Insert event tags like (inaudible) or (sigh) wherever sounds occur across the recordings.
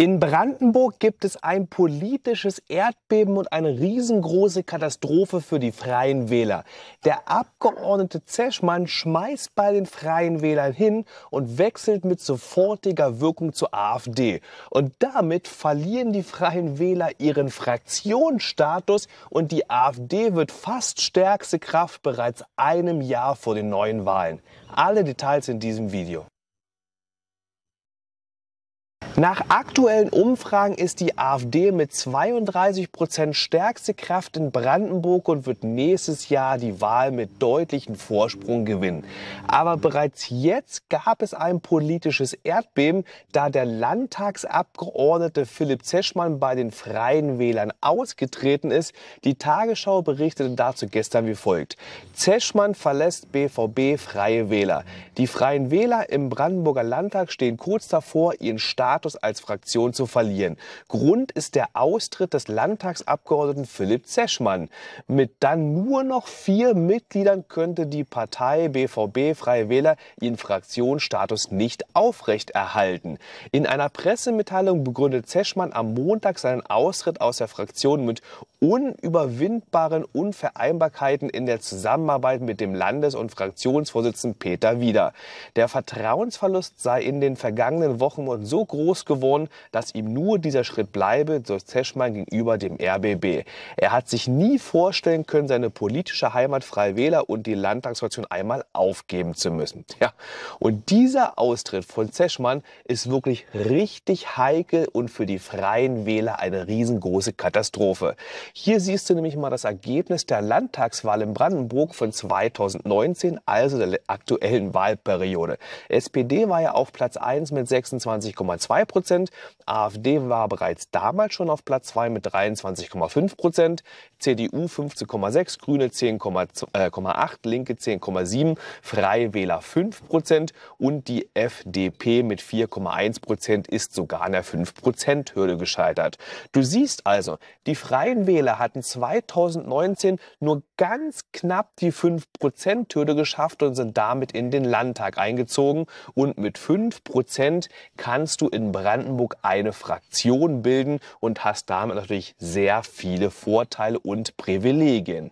In Brandenburg gibt es ein politisches Erdbeben und eine riesengroße Katastrophe für die Freien Wähler. Der Abgeordnete Zeschmann schmeißt bei den Freien Wählern hin und wechselt mit sofortiger Wirkung zur AfD. Und damit verlieren die Freien Wähler ihren Fraktionsstatus und die AfD wird fast stärkste Kraft bereits einem Jahr vor den neuen Wahlen. Alle Details in diesem Video. Nach aktuellen Umfragen ist die AfD mit 32 Prozent stärkste Kraft in Brandenburg und wird nächstes Jahr die Wahl mit deutlichen Vorsprung gewinnen. Aber bereits jetzt gab es ein politisches Erdbeben, da der Landtagsabgeordnete Philipp Zeschmann bei den Freien Wählern ausgetreten ist. Die Tagesschau berichtete dazu gestern wie folgt. Zeschmann verlässt BVB Freie Wähler. Die Freien Wähler im Brandenburger Landtag stehen kurz davor, ihren Staat Status als Fraktion zu verlieren. Grund ist der Austritt des Landtagsabgeordneten Philipp Zeschmann. Mit dann nur noch vier Mitgliedern könnte die Partei BVB Freie Wähler ihren Fraktionsstatus nicht aufrechterhalten. In einer Pressemitteilung begründet Zeschmann am Montag seinen Austritt aus der Fraktion mit unüberwindbaren Unvereinbarkeiten in der Zusammenarbeit mit dem Landes- und Fraktionsvorsitzenden Peter Wieder. Der Vertrauensverlust sei in den vergangenen Wochen und so groß, groß geworden, dass ihm nur dieser Schritt bleibe, so Zeschmann gegenüber dem RBB. Er hat sich nie vorstellen können, seine politische Heimat Freie und die Landtagsfraktion einmal aufgeben zu müssen. Ja, und dieser Austritt von Zeschmann ist wirklich richtig heikel und für die Freien Wähler eine riesengroße Katastrophe. Hier siehst du nämlich mal das Ergebnis der Landtagswahl in Brandenburg von 2019, also der aktuellen Wahlperiode. SPD war ja auf Platz 1 mit 26,2 2 Prozent. AfD war bereits damals schon auf Platz 2 mit 23,5 Prozent. CDU 15,6, Grüne 10,8, äh, Linke 10,7, Freie Wähler 5 Prozent und die FDP mit 4,1 Prozent ist sogar an der 5 Prozent Hürde gescheitert. Du siehst also, die Freien Wähler hatten 2019 nur ganz knapp die 5 Prozent Hürde geschafft und sind damit in den Landtag eingezogen und mit 5 Prozent kannst du in Brandenburg eine Fraktion bilden und hast damit natürlich sehr viele Vorteile und Privilegien.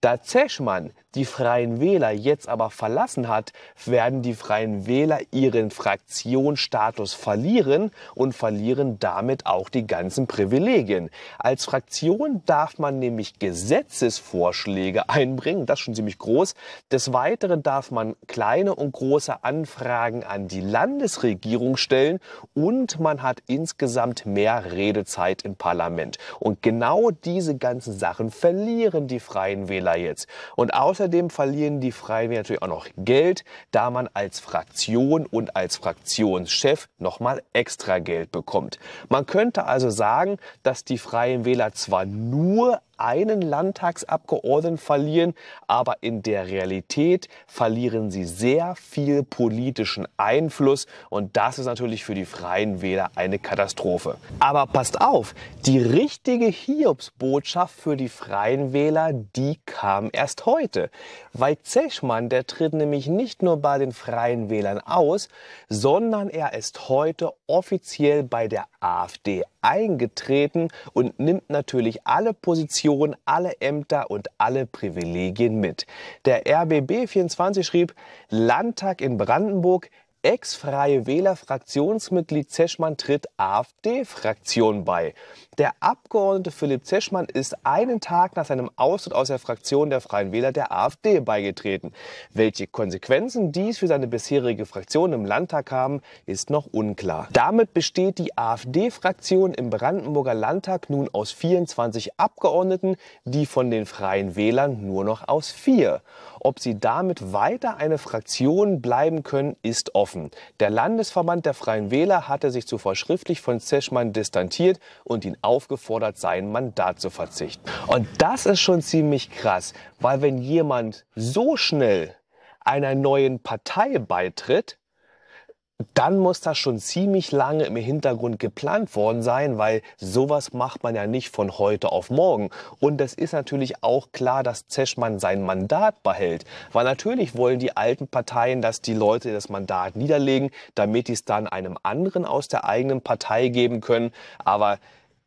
Da Zeschmann die Freien Wähler jetzt aber verlassen hat, werden die Freien Wähler ihren Fraktionsstatus verlieren und verlieren damit auch die ganzen Privilegien. Als Fraktion darf man nämlich Gesetzesvorschläge einbringen, das ist schon ziemlich groß. Des Weiteren darf man kleine und große Anfragen an die Landesregierung stellen und man hat insgesamt mehr Redezeit im Parlament. Und genau diese ganzen Sachen verlieren die Freien Wähler Händler jetzt. Und außerdem verlieren die Freien Wähler natürlich auch noch Geld, da man als Fraktion und als Fraktionschef nochmal extra Geld bekommt. Man könnte also sagen, dass die Freien Wähler zwar nur einen Landtagsabgeordneten verlieren, aber in der Realität verlieren sie sehr viel politischen Einfluss und das ist natürlich für die freien Wähler eine Katastrophe. Aber passt auf, die richtige Hiobsbotschaft für die freien Wähler, die kam erst heute, weil Zechmann, der tritt nämlich nicht nur bei den freien Wählern aus, sondern er ist heute offiziell bei der AfD eingetreten und nimmt natürlich alle Positionen Positionen, alle Ämter und alle Privilegien mit. Der RBB24 schrieb, Landtag in Brandenburg Ex-Freie Wähler-Fraktionsmitglied Zeschmann tritt AfD-Fraktion bei. Der Abgeordnete Philipp Zeschmann ist einen Tag nach seinem Austritt aus der Fraktion der Freien Wähler der AfD beigetreten. Welche Konsequenzen dies für seine bisherige Fraktion im Landtag haben, ist noch unklar. Damit besteht die AfD-Fraktion im Brandenburger Landtag nun aus 24 Abgeordneten, die von den Freien Wählern nur noch aus vier. Ob sie damit weiter eine Fraktion bleiben können, ist offen. Waffen. Der Landesverband der Freien Wähler hatte sich zuvor schriftlich von Zeschmann distanziert und ihn aufgefordert, sein Mandat zu verzichten. Und das ist schon ziemlich krass, weil wenn jemand so schnell einer neuen Partei beitritt, dann muss das schon ziemlich lange im Hintergrund geplant worden sein, weil sowas macht man ja nicht von heute auf morgen. Und es ist natürlich auch klar, dass Zeschmann sein Mandat behält. Weil natürlich wollen die alten Parteien, dass die Leute das Mandat niederlegen, damit die es dann einem anderen aus der eigenen Partei geben können. Aber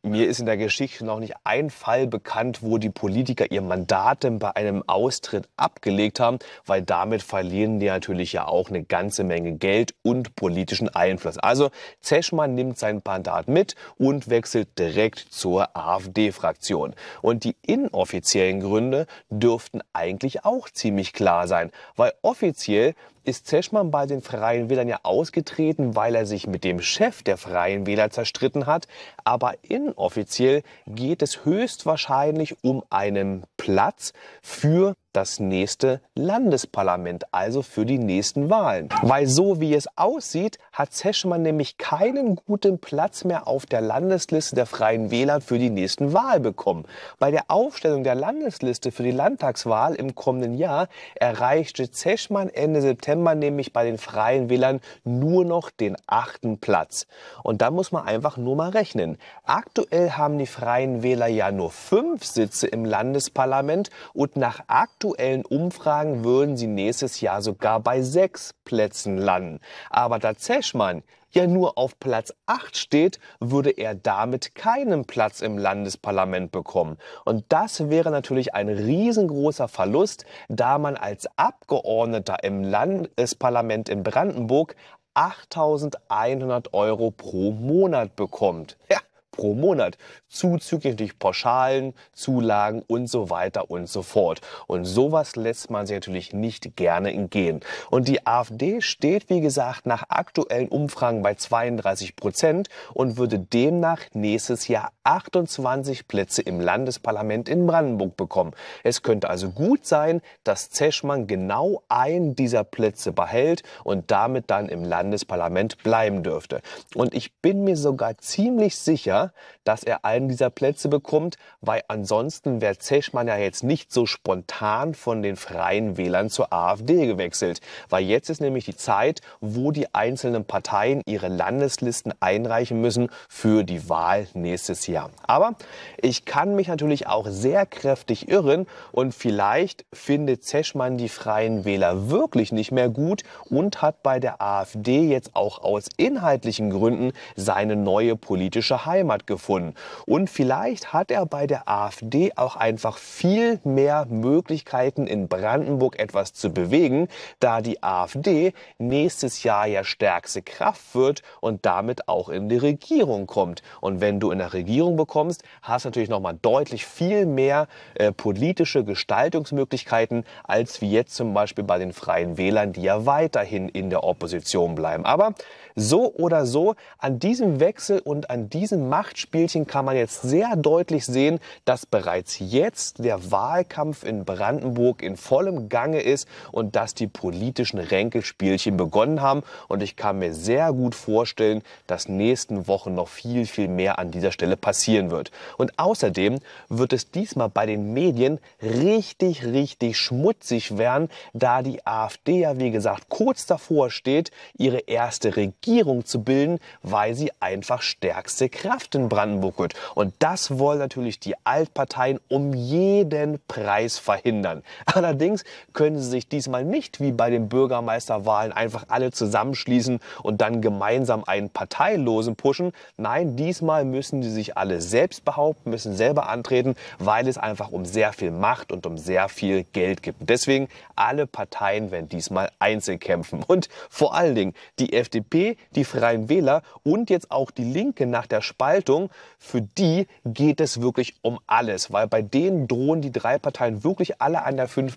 mir ist in der Geschichte noch nicht ein Fall bekannt, wo die Politiker ihr Mandat denn bei einem Austritt abgelegt haben, weil damit verlieren die natürlich ja auch eine ganze Menge Geld und politischen Einfluss. Also Zeschmann nimmt sein Mandat mit und wechselt direkt zur AfD-Fraktion. Und die inoffiziellen Gründe dürften eigentlich auch ziemlich klar sein, weil offiziell ist Zeschmann bei den Freien Wählern ja ausgetreten, weil er sich mit dem Chef der Freien Wähler zerstritten hat. Aber in inoffiziell geht es höchstwahrscheinlich um einen Platz für das nächste Landesparlament, also für die nächsten Wahlen. Weil so wie es aussieht, hat Zeschmann nämlich keinen guten Platz mehr auf der Landesliste der Freien Wähler für die nächsten Wahl bekommen. Bei der Aufstellung der Landesliste für die Landtagswahl im kommenden Jahr erreichte Zeschmann Ende September nämlich bei den Freien Wählern nur noch den achten Platz. Und da muss man einfach nur mal rechnen. Aktuell haben die Freien Wähler ja nur fünf Sitze im Landesparlament und nach aktuellen Umfragen würden sie nächstes Jahr sogar bei sechs Plätzen landen. Aber da Zeschmann ja nur auf Platz 8 steht, würde er damit keinen Platz im Landesparlament bekommen. Und das wäre natürlich ein riesengroßer Verlust, da man als Abgeordneter im Landesparlament in Brandenburg 8100 Euro pro Monat bekommt. Ja, pro Monat, zuzüglich Pauschalen, Zulagen und so weiter und so fort. Und sowas lässt man sich natürlich nicht gerne entgehen. Und die AfD steht, wie gesagt, nach aktuellen Umfragen bei 32 Prozent und würde demnach nächstes Jahr 28 Plätze im Landesparlament in Brandenburg bekommen. Es könnte also gut sein, dass Zeschmann genau einen dieser Plätze behält und damit dann im Landesparlament bleiben dürfte. Und ich bin mir sogar ziemlich sicher, dass er einen dieser Plätze bekommt, weil ansonsten wäre Zeschmann ja jetzt nicht so spontan von den Freien Wählern zur AfD gewechselt. Weil jetzt ist nämlich die Zeit, wo die einzelnen Parteien ihre Landeslisten einreichen müssen für die Wahl nächstes Jahr. Aber ich kann mich natürlich auch sehr kräftig irren und vielleicht findet Zeschmann die Freien Wähler wirklich nicht mehr gut und hat bei der AfD jetzt auch aus inhaltlichen Gründen seine neue politische Heimat Heimat gefunden. Und vielleicht hat er bei der AfD auch einfach viel mehr Möglichkeiten in Brandenburg etwas zu bewegen, da die AfD nächstes Jahr ja stärkste Kraft wird und damit auch in die Regierung kommt. Und wenn du in der Regierung bekommst, hast du natürlich nochmal deutlich viel mehr äh, politische Gestaltungsmöglichkeiten, als wie jetzt zum Beispiel bei den Freien Wählern, die ja weiterhin in der Opposition bleiben. Aber so oder so, an diesem Wechsel und an diesem Macht Machtspielchen kann man jetzt sehr deutlich sehen, dass bereits jetzt der Wahlkampf in Brandenburg in vollem Gange ist und dass die politischen Ränkespielchen begonnen haben. Und ich kann mir sehr gut vorstellen, dass nächsten Wochen noch viel, viel mehr an dieser Stelle passieren wird. Und außerdem wird es diesmal bei den Medien richtig, richtig schmutzig werden, da die AfD ja, wie gesagt, kurz davor steht, ihre erste Regierung zu bilden, weil sie einfach stärkste Kraft Kraft in Brandenburg wird. Und das wollen natürlich die Altparteien um jeden Preis verhindern. (laughs) Allerdings können sie sich diesmal nicht wie bei den Bürgermeisterwahlen einfach alle zusammenschließen und dann gemeinsam einen Parteilosen pushen. Nein, diesmal müssen sie sich alle selbst behaupten, müssen selber antreten, weil es einfach um sehr viel Macht und um sehr viel Geld gibt. Deswegen alle Parteien werden diesmal einzeln kämpfen. (laughs) Und vor allen Dingen die FDP, die Freien Wähler und jetzt auch die Linke nach der Spaltung Haltung, für die geht es wirklich um alles, weil bei denen drohen die drei Parteien wirklich alle an der 5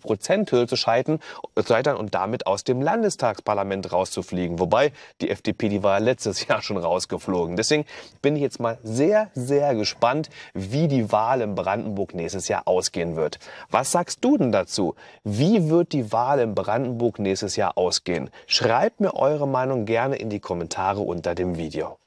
höhe äh, zu scheitern und damit aus dem Landestagsparlament rauszufliegen. Wobei die FDP, die war letztes (laughs) Jahr schon rausgeflogen. Deswegen bin ich jetzt mal sehr, sehr gespannt, wie die Wahl in Brandenburg nächstes Jahr ausgehen wird. Was sagst du denn dazu? Wie wird die Wahl in Brandenburg nächstes Jahr ausgehen? Schreibt mir eure Meinung gerne in die Kommentare unter dem Video.